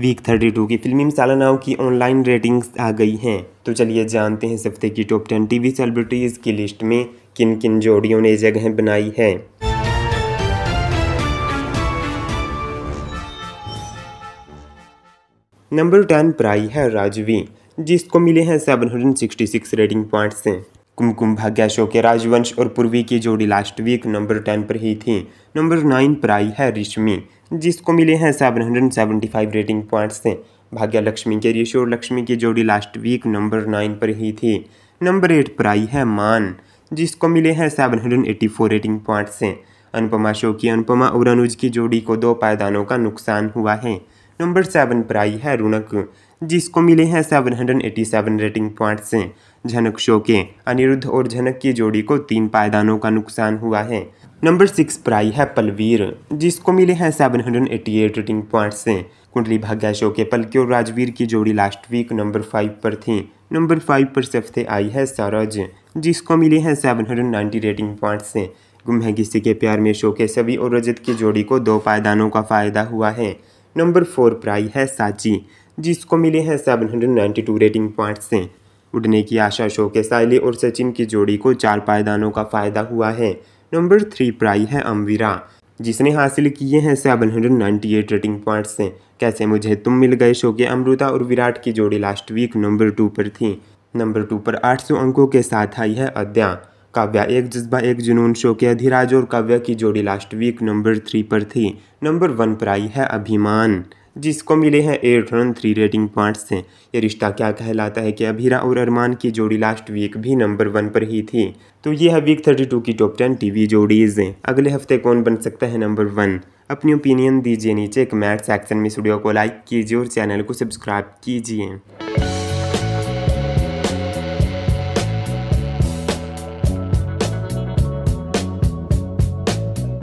week thirty two की फिल्मी मिसाला नाव की ऑनलाइन रेटिंग्स आ गई हैं तो चलिए जानते हैं इस हफ्ते की टॉप टेन टीवी सेलिब्रिटीज़ की लिस्ट में किन किन जोड़ियों ने जगह बनाई है नंबर टेन पर आई है राजवी जिसको मिले हैं seven hundred sixty six rating points Kumkum Bhagya show के राजवंश और पूर्वी की जोड़ी लास्ट वीक नंबर टेन पर ही थी नंबर नाइन पर आई है रिश्मी जिसको मिले हैं seven hundred seventy five rating points से भाग्य लक्ष्मी के ऋषि और लक्ष्मी की जोड़ी लास्ट वीक नंबर नाइन पर ही थी नंबर एट पर आई है मान जिसको मिले हैं seven hundred eighty four rating points से अनुपमा शो की अनुपमा और अनुज की जोड़ी को दो पायदानों का नुकसान हुआ है नंबर सेवन पर आई है रोनक जिसको मिले हैं 787 रेटिंग पॉइंट्स झनक शो के अनिरुद्ध और झनक की जोड़ी को तीन पायदानों का नुकसान हुआ है नंबर सिक्स पर आई है पलवीर जिसको मिले हैं 788 रेटिंग पॉइंट्स कुंडली भाग्या शो के पलकी और राजवीर की जोड़ी लास्ट वीक नंबर फाइव पर थी नंबर फाइव पर सबसे आई है सौरज जिसको मिले हैं 790 रेटिंग पॉइंट्स गुम है किसी के प्यार में शो के सभी और रजत की जोड़ी को दो पायदानों का फायदा हुआ है नंबर फोर पर आई है साची जिसको मिले हैं 792 रेटिंग पॉइंट से उड़ने की आशा शो के साइली और सचिन की जोड़ी को चार पायदानों का फायदा हुआ है नंबर थ्री पर आई है अमवीरा जिसने हासिल किए हैं seven hundred eight rating points से कैसे मुझे तुम मिल गए शो के अमृता और विराट की जोड़ी लास्ट वीक नंबर टू पर थी नंबर टू पर 800 अंकों के साथ आई है अद्या काव्या एक जज्बा एक जुनून शो के अधिराज और काव्या की जोड़ी लास्ट वीक नंबर थ्री पर थी नंबर वन पर आई है अभिमान जिसको मिले हैं एट रन थ्री रेटिंग पॉइंट्स से ये रिश्ता क्या कहलाता है कि अभिरा और अरमान की जोड़ी लास्ट वीक भी नंबर वन पर ही थी तो ये है वीक थर्टी टू की टॉप टेन टीवी जोड़ीज अगले हफ्ते कौन बन सकता है नंबर वन अपनी ओपिनियन दीजिए नीचे कमेंट सेक्शन में वीडियो को लाइक कीजिए और चैनल को सब्सक्राइब कीजिए